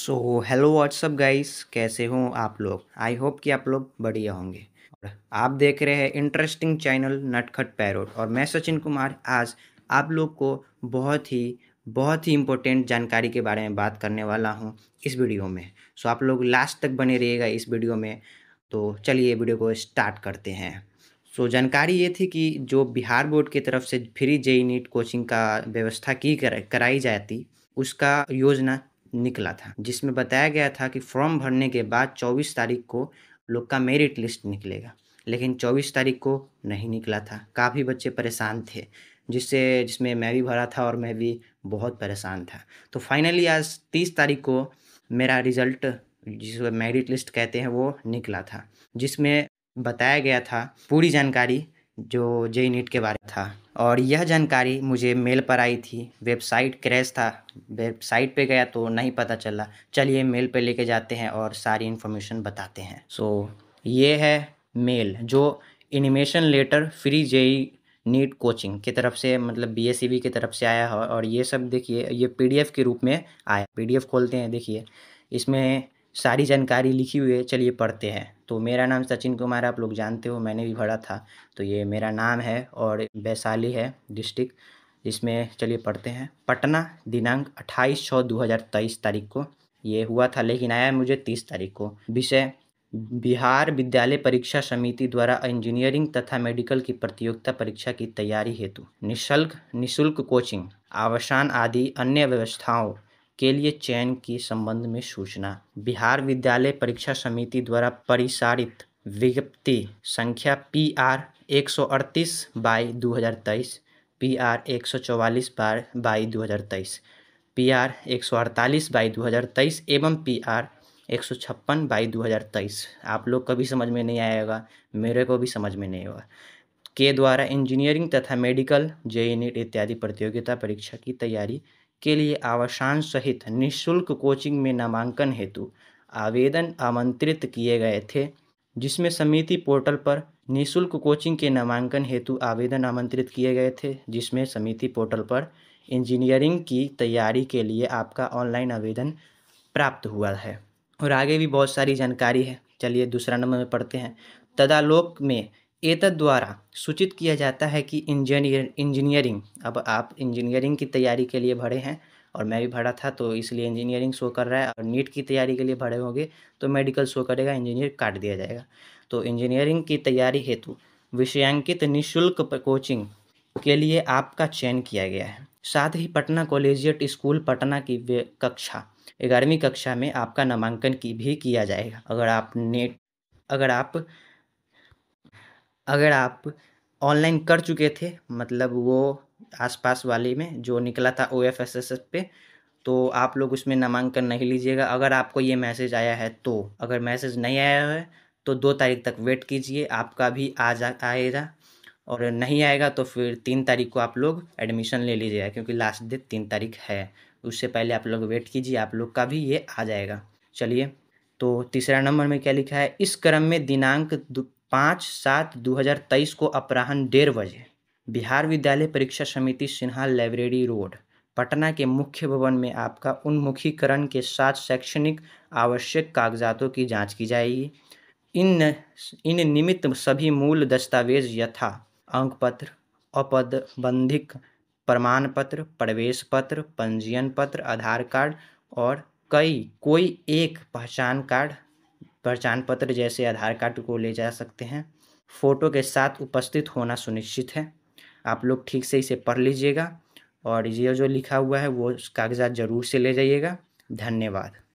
so hello what's up guys कैसे हो आप लोग आई होप कि आप लोग बढ़िया होंगे और आप देख रहे हैं इंटरेस्टिंग चैनल नटखट पैरोट और मैं सचिन कुमार आज आप लोग को बहुत ही बहुत ही इम्पोर्टेंट जानकारी के बारे में बात करने वाला हूँ इस वीडियो में सो आप लोग लास्ट तक बने रहिएगा इस वीडियो में तो चलिए वीडियो को स्टार्ट करते हैं सो so, जानकारी ये थी कि जो बिहार बोर्ड की तरफ से फ्री जेई नीट कोचिंग का व्यवस्था की कराई जाती उसका योजना निकला था जिसमें बताया गया था कि फॉर्म भरने के बाद 24 तारीख को लोग का मेरिट लिस्ट निकलेगा लेकिन 24 तारीख को नहीं निकला था काफ़ी बच्चे परेशान थे जिससे जिसमें मैं भी भरा था और मैं भी बहुत परेशान था तो फाइनली आज तीस तारीख को मेरा रिज़ल्ट जिस मेरिट लिस्ट कहते हैं वो निकला था जिसमें बताया गया था पूरी जानकारी जो जे नीट e के बारे था और यह जानकारी मुझे मेल पर आई थी वेबसाइट क्रैश था वेबसाइट पे गया तो नहीं पता चला चलिए मेल पे लेके जाते हैं और सारी इन्फॉर्मेशन बताते हैं सो so, ये है मेल जो intimation letter free JEE NEET e coaching की तरफ से मतलब बी e की तरफ से आया है और ये सब देखिए ये पी के रूप में आया पी खोलते हैं देखिए इसमें सारी जानकारी लिखी हुई है चलिए पढ़ते हैं तो मेरा नाम सचिन कुमार आप लोग जानते हो मैंने भी भरा था तो ये मेरा नाम है और वैशाली है डिस्ट्रिक्ट इसमें चलिए पढ़ते हैं पटना दिनांक अट्ठाईस छः दो हज़ार तेईस तारीख को ये हुआ था लेकिन आया मुझे तीस तारीख को विषय बिहार विद्यालय परीक्षा समिति द्वारा इंजीनियरिंग तथा मेडिकल की प्रतियोगिता परीक्षा की तैयारी हेतु निःशुल्क निःशुल्क कोचिंग आवशान आदि अन्य व्यवस्थाओं के लिए चयन की संबंध में सूचना बिहार विद्यालय परीक्षा समिति द्वारा परिसारित विज्ञप्ति संख्या पी आर एक सौ अड़तीस बाई दो हज़ार तेईस पी आर एक सौ चौवालीस बार बाई दो हज़ार तेईस पी आर एक सौ अड़तालीस बाई दो हज़ार तेईस एवं पी आर एक सौ छप्पन बाई दो हज़ार तेईस आप लोग कभी समझ में नहीं आएगा मेरे को भी समझ में नहीं होगा के द्वारा इंजीनियरिंग तथा मेडिकल जेई नीट इत्यादि प्रतियोगिता परीक्षा की तैयारी के लिए आवासन सहित निःशुल्क कोचिंग में नामांकन हेतु आवेदन आमंत्रित किए गए थे जिसमें समिति पोर्टल पर निःशुल्क कोचिंग के नामांकन हेतु आवेदन आमंत्रित किए गए थे जिसमें समिति पोर्टल पर इंजीनियरिंग की तैयारी के लिए आपका ऑनलाइन आवेदन प्राप्त हुआ है और आगे भी बहुत सारी जानकारी है चलिए दूसरा नंबर में पढ़ते हैं तदालोक में द्वारा सूचित किया जाता है कि इंजीनियर इंजीनियरिंग अब आप इंजीनियरिंग की तैयारी के लिए भरे हैं और मैं भी भरा था तो इसलिए इंजीनियरिंग शो कर रहा है और नीट की तैयारी के लिए भरे होंगे तो मेडिकल शो करेगा इंजीनियर काट दिया जाएगा तो इंजीनियरिंग की तैयारी हेतु विषयांकित निःशुल्क कोचिंग के लिए आपका चयन किया गया है साथ ही पटना कॉलेजिएट स्कूल पटना की कक्षा ग्यारहवीं कक्षा में आपका नामांकन की भी किया जाएगा अगर आप नेट अगर आप अगर आप ऑनलाइन कर चुके थे मतलब वो आसपास वाले में जो निकला था O F S S S पे तो आप लोग उसमें नामांकन नहीं लीजिएगा अगर आपको ये मैसेज आया है तो अगर मैसेज नहीं आया है तो दो तारीख तक वेट कीजिए आपका भी आ जा आएगा और नहीं आएगा तो फिर तीन तारीख को आप लोग एडमिशन ले लीजिएगा क्योंकि लास्ट डेट तीन तारीख है उससे पहले आप लोग वेट कीजिए आप लोग का भी ये आ जाएगा चलिए तो तीसरा नंबर में क्या लिखा है इस क्रम में दिनांक पाँच सात दो हज़ार तेईस को अपराह्न डेढ़ बजे बिहार विद्यालय परीक्षा समिति सिन्हा लाइब्रेरी रोड पटना के मुख्य भवन में आपका उन्मुखीकरण के साथ शैक्षणिक आवश्यक कागजातों की जांच की जाएगी इन इन निमित्त सभी मूल दस्तावेज यथा अंक पत्र अपदबंधिक प्रमाण पत्र प्रवेश पत्र पंजीयन पत्र आधार कार्ड और कई कोई एक पहचान कार्ड पहचान पत्र जैसे आधार कार्ड को ले जा सकते हैं फ़ोटो के साथ उपस्थित होना सुनिश्चित है आप लोग ठीक से इसे पढ़ लीजिएगा और ये जो लिखा हुआ है वो कागज़ात ज़रूर से ले जाइएगा धन्यवाद